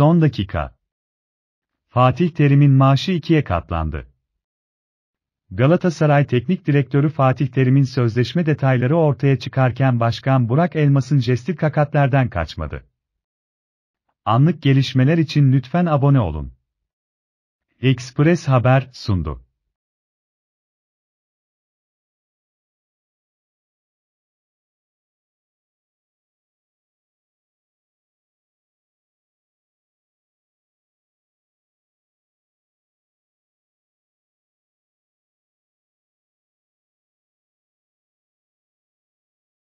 Son dakika. Fatih Terim'in maaşı ikiye katlandı. Galatasaray Teknik Direktörü Fatih Terim'in sözleşme detayları ortaya çıkarken Başkan Burak Elmas'ın jesti kakatlerden kaçmadı. Anlık gelişmeler için lütfen abone olun. Express Haber sundu.